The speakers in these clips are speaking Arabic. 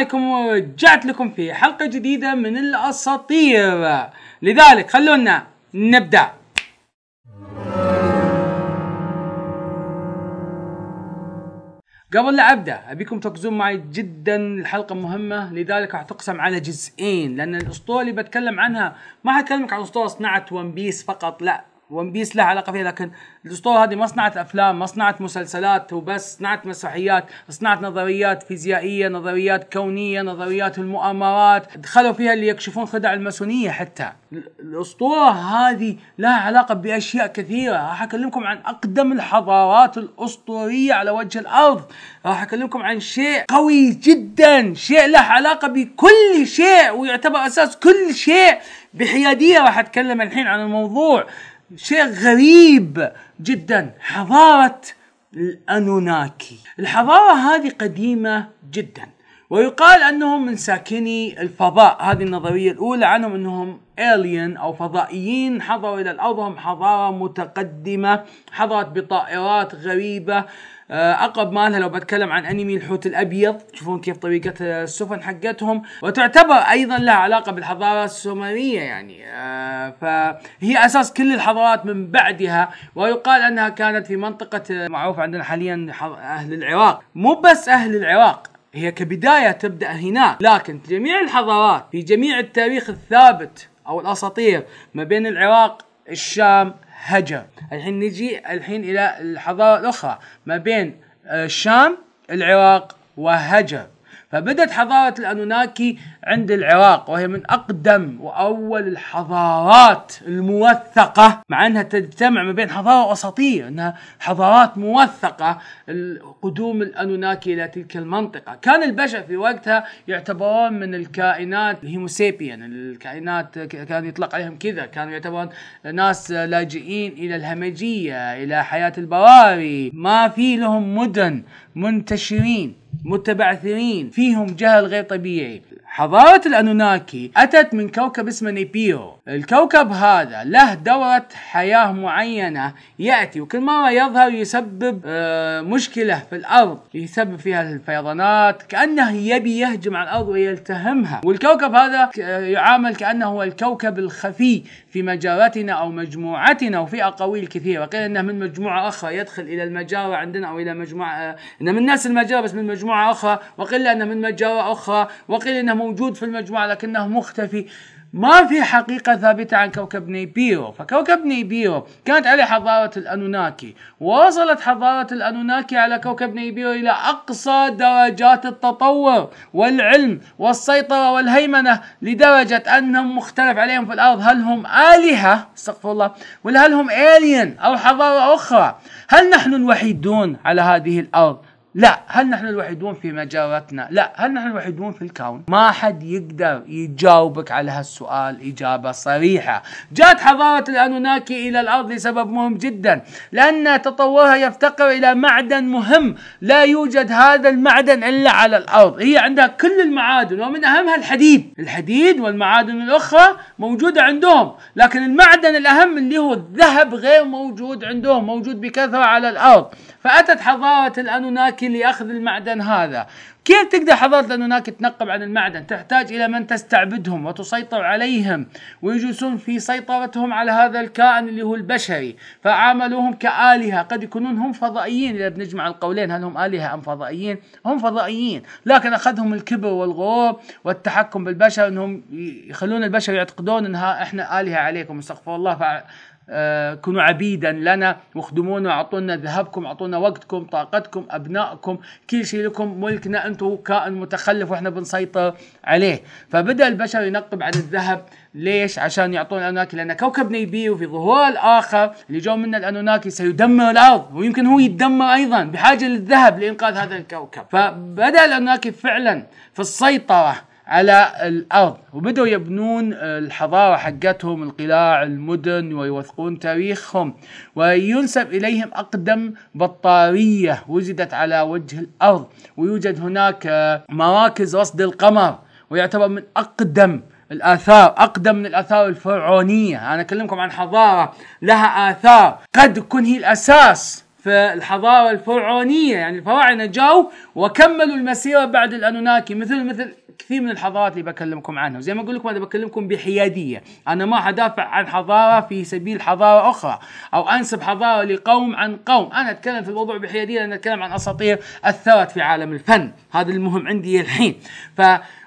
رايكم ورجعت لكم في حلقه جديده من الاساطير لذلك خلونا نبدا قبل لا ابدا ابيكم تركزون معي جدا الحلقه مهمه لذلك راح تقسم على جزئين لان الاسطوره اللي بتكلم عنها ما حكلمك عن اسطوره صناعه ون بيس فقط لا ون بيس لها علاقه فيها لكن الاسطوره هذه ما صنعت افلام ما صنعت مسلسلات وبس صنعت مسرحيات صنعت نظريات فيزيائيه نظريات كونيه نظريات المؤامرات دخلوا فيها اللي يكشفون خدع الماسونيه حتى الاسطوره هذه لها علاقه باشياء كثيره راح اكلمكم عن اقدم الحضارات الاسطوريه على وجه الارض راح اكلمكم عن شيء قوي جدا شيء له علاقه بكل شيء ويعتبر اساس كل شيء بحياديه راح اتكلم الحين عن الموضوع شيء غريب جدا حضارة الأنوناكي الحضارة هذه قديمة جدا ويقال أنهم من ساكني الفضاء هذه النظرية الأولى عنهم أنهم alien أو فضائيين حضروا إلى الأرض هم حضارة متقدمة حضرت بطائرات غريبة آه، اقرب مالها لو بتكلم عن انمي الحوت الابيض تشوفون كيف طريقه السفن حقتهم وتعتبر ايضا لها علاقه بالحضاره السومريه يعني آه، فهي اساس كل الحضارات من بعدها ويقال انها كانت في منطقه آه، معروف عندنا حاليا اهل العراق مو بس اهل العراق هي كبداية تبدأ هناك لكن جميع الحضارات في جميع التاريخ الثابت أو الأساطير ما بين العراق الشام هجر الحين نجي الحين الى الحضاره الاخرى ما بين آه، الشام العراق وهجر فبدت حضارة الأنوناكي عند العراق وهي من أقدم وأول الحضارات الموثقة مع أنها تجتمع ما بين حضارة وسطية أنها حضارات موثقة قدوم الأنوناكي إلى تلك المنطقة كان البشر في وقتها يعتبرون من الكائنات الهيموسيبيان الكائنات كان يطلق عليهم كذا كانوا يعتبرون ناس لاجئين إلى الهمجية إلى حياة البراري ما في لهم مدن منتشرين متبعثرين فيهم جهل غير طبيعي حضارة الأنوناكي أتت من كوكب اسمه نيبيو الكوكب هذا له دورة حياة معينة يأتي وكل مرة يظهر يسبب آه، مشكلة في الأرض يسبب فيها الفيضانات كأنه يبي يهجم على الأرض ويلتهمها والكوكب هذا آه، يعامل كأنه هو الكوكب الخفي في مجارتنا أو مجموعتنا وفي أقاويل كثيرة قيل أنه من مجموعة أخرى يدخل إلى المجارة عندنا أو إلى مجموعة آه، أنه من نفس المجارة بس من مجموعة أخرى وقيل أنه من مجارة أخرى وقيل أنه موجود في المجموعة لكنه مختفي ما في حقيقة ثابتة عن كوكب نيبيو فكوكب نيبيو كانت عليه حضارة الأنوناكي ووصلت حضارة الأنوناكي على كوكب نيبيو إلى أقصى درجات التطور والعلم والسيطرة والهيمنة لدرجة أنهم مختلف عليهم في الأرض هل هم آلهة استغفر الله ولا هل هم ألين أو حضارة أخرى هل نحن الوحيدون على هذه الأرض لا هل نحن الوحيدون في مجرتنا لا هل نحن الوحيدون في الكون ما حد يقدر يجاوبك على هالسؤال إجابة صريحة جاءت حضارة الأنوناكي إلى الأرض لسبب مهم جدا لأن تطورها يفتقر إلى معدن مهم لا يوجد هذا المعدن إلا على الأرض هي عندها كل المعادن ومن أهمها الحديد الحديد والمعادن الأخرى موجودة عندهم لكن المعدن الأهم اللي هو الذهب غير موجود عندهم موجود بكثرة على الأرض فأتت حضارة الأنوناكي الشاكي لاخذ المعدن هذا كيف تقدر حضارة هناك تنقب عن المعدن تحتاج إلى من تستعبدهم وتسيطر عليهم ويجلسون في سيطرتهم على هذا الكائن اللي هو البشري فعاملوهم كآلهة قد يكونون هم فضائيين إذا بنجمع القولين هل هم آلهة أم فضائيين هم فضائيين لكن أخذهم الكبر والغرور والتحكم بالبشر أنهم يخلون البشر يعتقدون أنها إحنا آلهة عليكم استغفر الله آه، كونوا عبيدا لنا واخدمونا اعطونا ذهبكم اعطونا وقتكم طاقتكم ابنائكم كل شيء لكم ملكنا انتم كائن متخلف واحنا بنسيطر عليه فبدا البشر ينقب عن الذهب ليش عشان يعطون الانوناكي لان كوكب نيبي وفي ظهور الاخر اللي جو منه الانوناكي سيدمر الارض ويمكن هو يتدمر ايضا بحاجه للذهب لانقاذ هذا الكوكب فبدا الانوناكي فعلا في السيطره على الارض وبداوا يبنون الحضاره حقتهم القلاع المدن ويوثقون تاريخهم وينسب اليهم اقدم بطاريه وجدت على وجه الارض ويوجد هناك مراكز رصد القمر ويعتبر من اقدم الاثار اقدم من الاثار الفرعونيه انا اكلمكم عن حضاره لها اثار قد تكون هي الاساس في الحضارة الفرعونية يعني الفراعنة جاوا وكملوا المسيرة بعد الأنوناكي مثل مثل كثير من الحضارات اللي بكلمكم عنها وزي ما أقول لكم أنا بكلمكم بحيادية أنا ما حدافع عن حضارة في سبيل حضارة أخرى أو أنسب حضارة لقوم عن قوم أنا أتكلم في الموضوع بحيادية لأن أتكلم عن أساطير أثرت في عالم الفن هذا المهم عندي الحين ف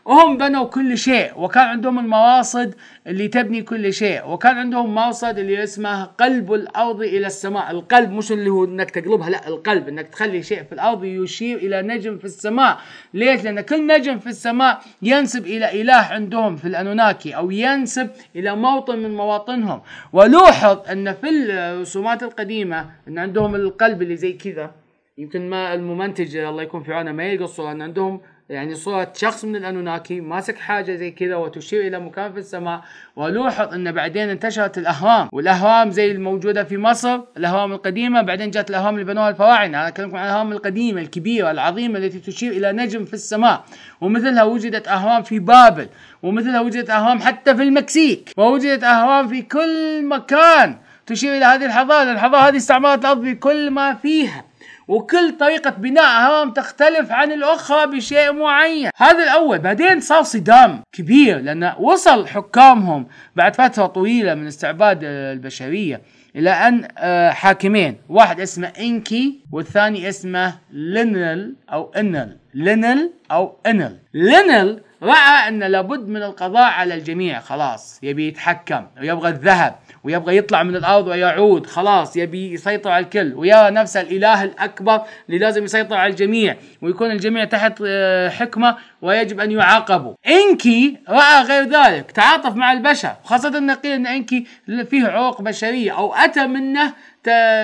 وهم بنوا كل شيء وكان عندهم المراصد اللي تبني كل شيء وكان عندهم مرصد اللي اسمه قلب الأرض إلى السماء القلب مش اللي هو أنك تقلبها لا القلب أنك تخلي شيء في الأرض يشير إلى نجم نجم في السماء ليش لأن كل نجم في السماء ينسب إلى إله عندهم في الأنوناكي أو ينسب إلى موطن من مواطنهم ولوحظ أن في الرسومات القديمة أن عندهم القلب اللي زي كذا يمكن ما الممنتج الله يكون في عونه ما يقصوا أن عندهم يعني صورة شخص من الأنوناكي ماسك حاجة زي كذا وتشير إلى مكان في السماء ولوحظ أن بعدين انتشرت الأهرام والأهرام زي الموجودة في مصر الأهرام القديمة بعدين جاءت الأهرام اللي بنوها الفراعنة أنا أكلمكم عن الأهرام القديمة الكبيرة العظيمة التي تشير إلى نجم في السماء ومثلها وجدت أهرام في بابل ومثلها وجدت أهرام حتى في المكسيك ووجدت أهرام في كل مكان تشير إلى هذه الحضارة الحضارة هذه استعمرت الأرض بكل ما فيها وكل طريقة بناء هرم تختلف عن الأخرى بشيء معين هذا الأول بعدين صار صدام كبير لأن وصل حكامهم بعد فترة طويلة من استعباد البشرية إلى أن آه، حاكمين واحد اسمه إنكي والثاني اسمه لينل أو إنل لينل أو إنل لينل راى ان لابد من القضاء على الجميع خلاص يبي يتحكم ويبغى الذهب ويبغى يطلع من الارض ويعود خلاص يبي يسيطر على الكل ويرى نفسه الاله الاكبر اللي لازم يسيطر على الجميع ويكون الجميع تحت آه، حكمه ويجب ان يعاقبوا انكي راى غير ذلك تعاطف مع البشر خاصه ان قيل ان انكي فيه عروق بشريه او اتى منه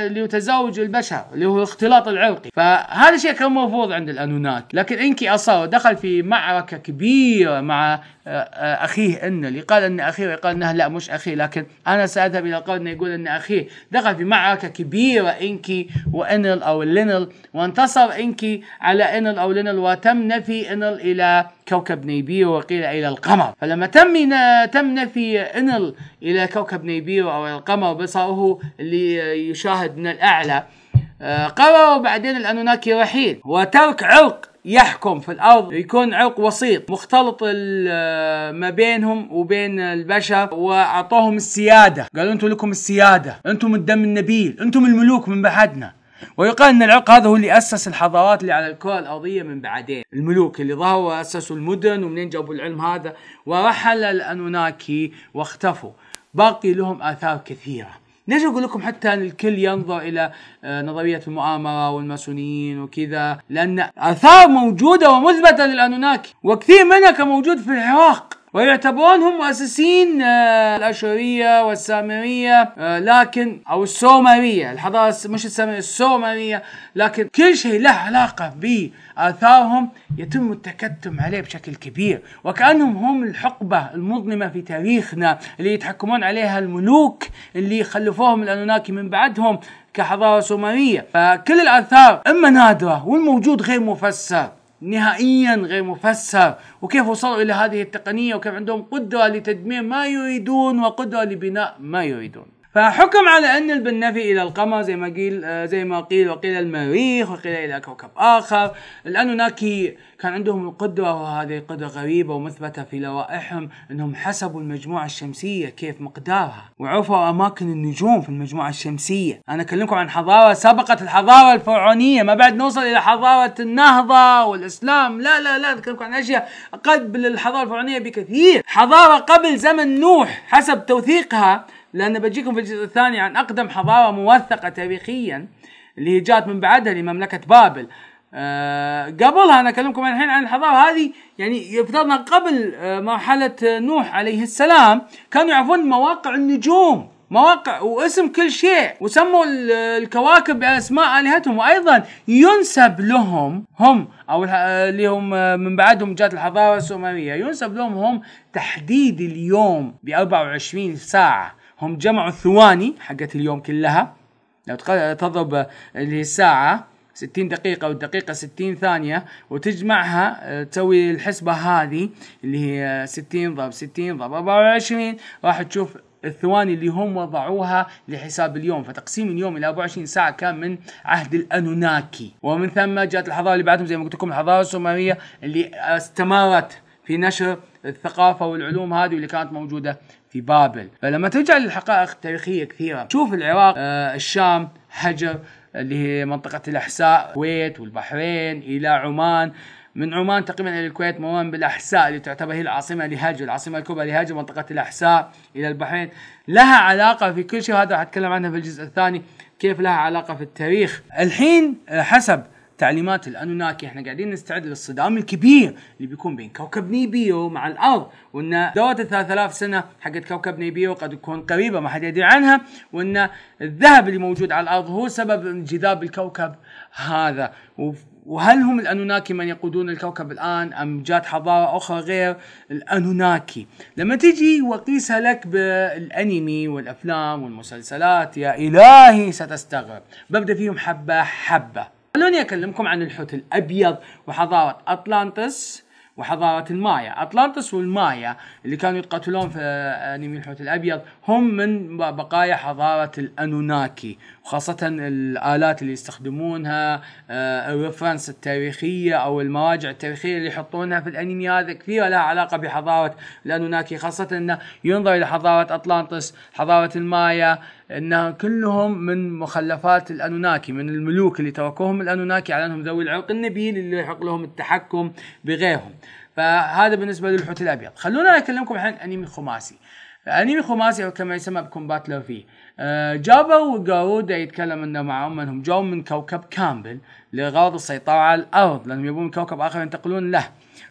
لتزاوج البشر اللي هو الاختلاط العرقي فهذا الشيء كان مرفوض عند الانونات لكن انكي اصر ودخل في معركه كبيره جدية مع آه، آه، أخيه إنلي قال أن أخيه قال أنها لا مش أخيه لكن أنا سأذهب إلى قول أنه يقول أن أخيه دخل في معركة كبيرة إنكي وإنل أو لينل وانتصر إنكي على إنل أو لينل وتم نفي إنل إلى كوكب نيبيرو وقيل إلى القمر فلما تم تم نفي إنل إلى كوكب نيبيرو أو الى القمر بصره يشاهد من الأعلى آه، قرروا بعدين الأنوناكي رحيل وترك عرق يحكم في الارض يكون عرق وسيط مختلط ما بينهم وبين البشر واعطوهم السياده قالوا انتم لكم السياده انتم الدم النبيل انتم الملوك من بعدنا ويقال ان العرق هذا هو اللي اسس الحضارات اللي على الكره الارضيه من بعدين الملوك اللي ظهروا واسسوا المدن ومنين جابوا العلم هذا ورحل الانوناكي واختفوا باقي لهم اثار كثيره ليش اقول لكم حتى الكل ينظر الى آه، نظريه المؤامره والماسونيين وكذا لان اثار موجوده ومثبته للانوناكي وكثير منها كان موجود في العراق ويعتبرون هم مؤسسين آه، الأشورية والسامرية آه، لكن أو السومرية الحضارة مش السامرية السومرية لكن كل شيء له علاقة بآثارهم يتم التكتم عليه بشكل كبير وكأنهم هم الحقبة المظلمة في تاريخنا اللي يتحكمون عليها الملوك اللي خلفوهم الأنوناكي من بعدهم كحضارة سومرية فكل الآثار إما نادرة والموجود غير مفسر نهائيا غير مفسر وكيف وصلوا إلى هذه التقنية وكيف عندهم قدرة لتدمير ما يريدون وقدرة لبناء ما يريدون فحكم على ان البنفي الى القمر زي ما قيل آه، زي ما قيل وقيل المريخ وقيل الى كوكب اخر هناك كان عندهم القدره وهذه قدره غريبه ومثبته في لوائحهم انهم حسبوا المجموعه الشمسيه كيف مقدارها وعرفوا اماكن النجوم في المجموعه الشمسيه انا اكلمكم عن حضاره سبقت الحضاره الفرعونيه ما بعد نوصل الى حضاره النهضه والاسلام لا لا لا اكلمكم عن اشياء قبل الحضاره الفرعونيه بكثير حضاره قبل زمن نوح حسب توثيقها لان بجيكم في الجزء الثاني عن اقدم حضاره موثقه تاريخيا اللي هي جات من بعدها لمملكه بابل أه قبلها انا اكلمكم الحين عن الحضاره هذه يعني يفترضنا قبل آه، مرحله آه، نوح عليه السلام كانوا يعرفون مواقع النجوم مواقع واسم كل شيء وسموا الكواكب باسماء الهتهم وايضا ينسب لهم هم او آه، اللي هم من بعدهم جات الحضاره السومريه ينسب لهم هم تحديد اليوم ب 24 ساعه هم جمعوا الثواني حقت اليوم كلها لو تضرب اللي هي الساعة 60 دقيقة والدقيقة 60 ثانية وتجمعها آه، تسوي الحسبة هذه اللي هي 60 ضرب 60 ضرب 24 راح تشوف الثواني اللي هم وضعوها لحساب اليوم فتقسيم اليوم الى 24 ساعه كان من عهد الانوناكي ومن ثم جاءت الحضاره اللي بعدهم زي ما قلت لكم الحضاره السومريه اللي استمرت في نشر الثقافه والعلوم هذه واللي كانت موجوده في بابل فلما ترجع للحقائق التاريخيه كثيره تشوف العراق آه الشام حجر اللي هي منطقه الاحساء الكويت والبحرين الى عمان من عمان تقريبا الى الكويت مرورا بالاحساء اللي تعتبر هي العاصمه لهاجر العاصمه الكبرى لهاجر منطقه الاحساء الى البحرين لها علاقه في كل شيء هذا أتكلم عنها في الجزء الثاني كيف لها علاقه في التاريخ الحين آه، حسب تعليمات الانوناكي احنا قاعدين نستعد للصدام الكبير اللي بيكون بين كوكب نيبيو مع الارض وان دوره ال 3000 سنه حقت كوكب نيبيو قد تكون قريبه ما حد يدري عنها وان الذهب اللي موجود على الارض هو سبب انجذاب الكوكب هذا وهل هم الانوناكي من يقودون الكوكب الان ام جات حضاره اخرى غير الانوناكي؟ لما تجي وقيسها لك بالانمي والافلام والمسلسلات يا الهي ستستغرب، ببدا فيهم حبه حبه. خلوني أكلمكم عن الحوت الأبيض وحضارة أطلانتس وحضارة المايا أطلانتس والمايا اللي كانوا يتقاتلون في آه، آه، أنمي الحوت الأبيض هم من بقايا حضارة الأنوناكي خاصة الآلات اللي يستخدمونها آه، الريفرنس التاريخية أو المراجع التاريخية اللي يحطونها في الأنمي هذا كثير لها علاقة بحضارة الأنوناكي خاصة أنه ينظر إلى حضارة أطلانتس حضارة المايا أنها كلهم من مخلفات الأنوناكي من الملوك اللي تركوهم الأنوناكي على أنهم ذوي العرق النبيل اللي يحق لهم التحكم بغيرهم فهذا بالنسبة للحوت الأبيض خلونا أكلمكم عن أنمي خماسي أنمي خماسي أو كما يسمى بكومبات لوفي آه، جابوا وقارودا يتكلم انه معهم انهم جو من كوكب كامبل لغرض السيطرة على الارض لانهم يبون كوكب اخر ينتقلون له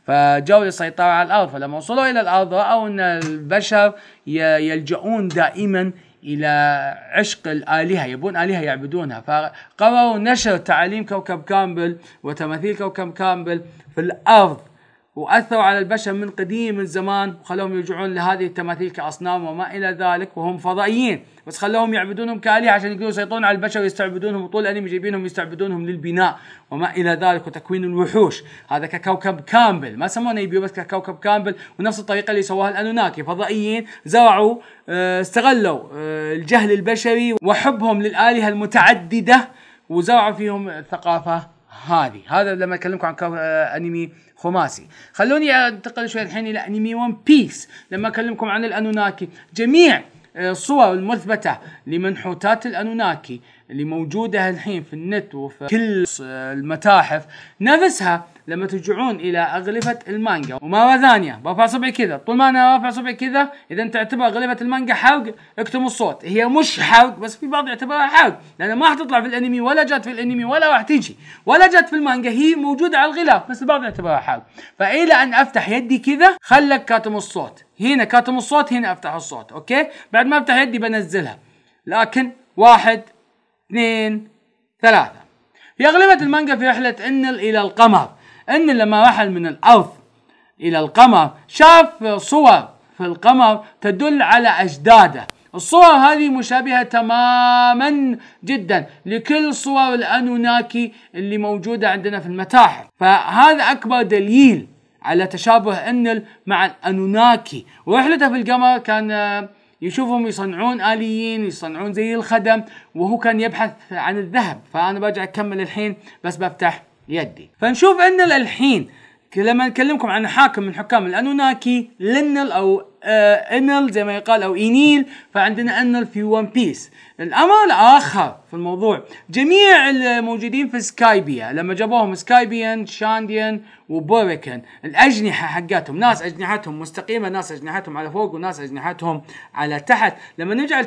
فجو للسيطرة على الارض فلما وصلوا الى الارض راوا ان البشر يلجؤون دائما الى عشق الالهه يبون الهه يعبدونها فقرروا نشر تعاليم كوكب كامبل وتماثيل كوكب كامبل في الارض واثروا على البشر من قديم الزمان وخلوهم يرجعون لهذه التماثيل كاصنام وما الى ذلك وهم فضائيين بس خلوهم يعبدونهم كالهه عشان يقدروا يسيطرون على البشر ويستعبدونهم وطول الانمي جايبينهم يستعبدونهم للبناء وما الى ذلك وتكوين الوحوش هذا ككوكب كامبل ما سمونا يبيو بس ككوكب كامبل ونفس الطريقه اللي سواها الانوناكي فضائيين زرعوا آه، استغلوا آه، الجهل البشري وحبهم للالهه المتعدده وزرعوا فيهم الثقافه هذه هذا لما اكلمكم عن آه، انمي خماسي خلوني انتقل شوي الحين الى انمي ون بيس لما اكلمكم عن الانوناكي جميع آه، الصور المثبته لمنحوتات الانوناكي اللي موجوده الحين في النت وفي كل آه، المتاحف نفسها لما ترجعون الى اغلفه المانجا ومره ثانيه برفع صبعي كذا طول ما انا رافع صبعي كذا اذا انت تعتبر اغلفه المانجا حرق اكتم الصوت هي مش حرق بس في بعض يعتبرها حرق لان ما راح تطلع في الانمي ولا جت في الانمي ولا راح تيجي ولا جت في المانجا هي موجوده على الغلاف بس البعض يعتبرها حرق فالى ان افتح يدي كذا خلك كاتم الصوت هنا كاتم الصوت هنا افتح الصوت اوكي بعد ما افتح يدي بنزلها لكن واحد اثنين ثلاثة في أغلبة المانجا في رحلة أنل إلى القمر ان لما رحل من الارض الى القمر شاف صور في القمر تدل على اجداده الصور هذه مشابهة تماما جدا لكل صور الأنوناكي اللي موجودة عندنا في المتاحف فهذا أكبر دليل على تشابه أنل مع الأنوناكي ورحلته في القمر كان آه، يشوفهم يصنعون آليين يصنعون زي الخدم وهو كان يبحث عن الذهب فأنا برجع أكمل الحين بس بفتح يدي فنشوف ان الحين لما نكلمكم عن حاكم من حكام الانوناكي لنل او آه انل زي ما يقال او انيل فعندنا انل في ون بيس الامر الاخر في الموضوع جميع الموجودين في سكايبيا لما جابوهم سكايبيان شانديان وبوريكن الاجنحه حقاتهم ناس اجنحتهم مستقيمه ناس اجنحتهم على فوق وناس اجنحتهم على تحت لما نرجع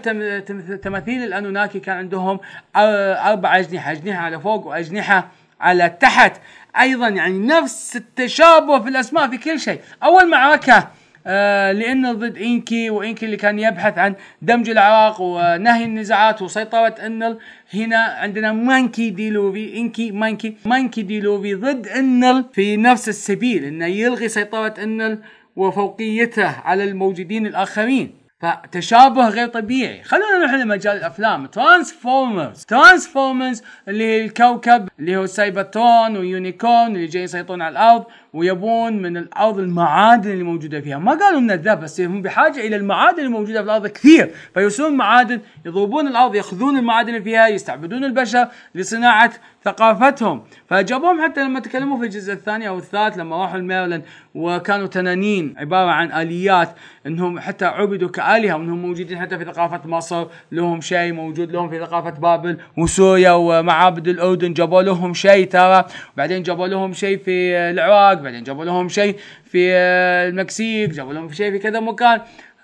تماثيل الانوناكي كان عندهم آه، اربع اجنحه اجنحه على فوق واجنحه على تحت ايضا يعني نفس التشابه في الاسماء في كل شيء اول معركه آه لان ضد انكي وانكي اللي كان يبحث عن دمج العراق ونهي النزاعات وسيطره انل هنا عندنا مانكي دي لوفي انكي مانكي مانكي دي لوفي ضد انل في نفس السبيل انه يلغي سيطره انل وفوقيته على الموجودين الاخرين فتشابه غير طبيعي خلونا نروح لمجال الافلام ترانسفورمرز ترانسفورمرز اللي الكوكب اللي هو سايبرتون ويونيكورن اللي جاي يسيطرون على الارض ويبون من الارض المعادن اللي موجوده فيها، ما قالوا من الذهب بس هم بحاجه الى المعادن الموجوده في الارض كثير، فيرسلون معادن يضربون الارض ياخذون المعادن اللي فيها يستعبدون البشر لصناعه ثقافتهم، فاجابوهم حتى لما تكلموا في الجزء الثاني او الثالث لما راحوا الميرلند وكانوا تنانين عباره عن اليات انهم حتى عبدوا كالهه وانهم موجودين حتى في ثقافه مصر لهم شيء موجود لهم في ثقافه بابل وسوريا ومعابد الاردن جابوا لهم شيء ترى، بعدين جابوا لهم شيء في العراق بعدين جابوا لهم شيء في آه، المكسيك جابوا لهم شيء في كذا مكان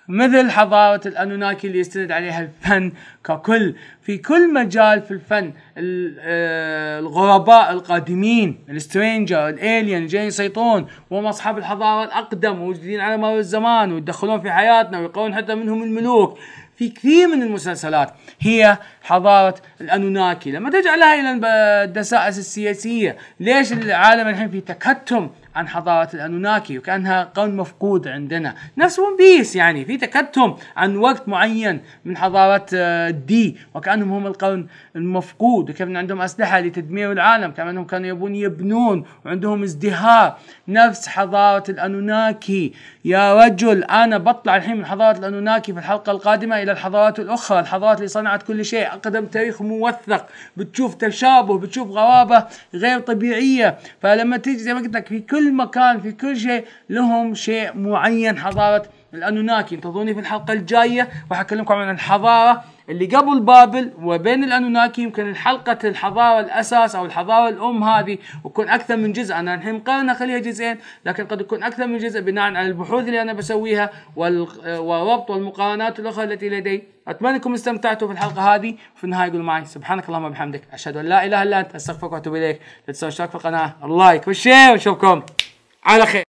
مثل حضارة الأنوناكي اللي يستند عليها الفن ككل في كل مجال في الفن آه، الغرباء القادمين السترينجر الالين جايين يسيطرون وهم أصحاب الحضارة الأقدم موجودين على مر الزمان ويدخلون في حياتنا ويقولون حتى منهم الملوك في كثير من المسلسلات هي حضارة الأنوناكي لما تجعلها إلى الدسائس السياسية ليش العالم الحين في تكتم عن حضاره الانوناكي وكانها قرن مفقود عندنا نفس ون بيس يعني في تكتم عن وقت معين من حضاره آه، دي وكانهم هم القرن المفقود وكيف عندهم أسلحة لتدمير العالم كما أنهم كانوا يبون يبنون وعندهم ازدهار نفس حضارة الأنوناكي يا رجل أنا بطلع الحين من حضارة الأنوناكي في الحلقة القادمة إلى الحضارات الأخرى الحضارات اللي صنعت كل شيء أقدم تاريخ موثق بتشوف تشابه بتشوف غرابة غير طبيعية فلما تيجي زي ما قلت لك في كل مكان في كل شيء لهم شيء معين حضارة الانوناكي انتظروني في الحلقه الجايه راح اكلمكم عن الحضاره اللي قبل بابل وبين الانوناكي يمكن حلقه الحضاره الاساس او الحضاره الام هذه وكون اكثر من جزء انا الحين مقارنه اخليها جزئين لكن قد يكون اكثر من جزء بناء على البحوث اللي انا بسويها والربط والمقارنات الاخرى التي لدي اتمنى انكم استمتعتوا في الحلقه هذه وفي النهايه قول معي سبحانك اللهم وبحمدك اشهد ان لا اله الا انت استغفرك واتوب اليك لا تنسوا الاشتراك في القناه اللايك والشير ونشوفكم على خير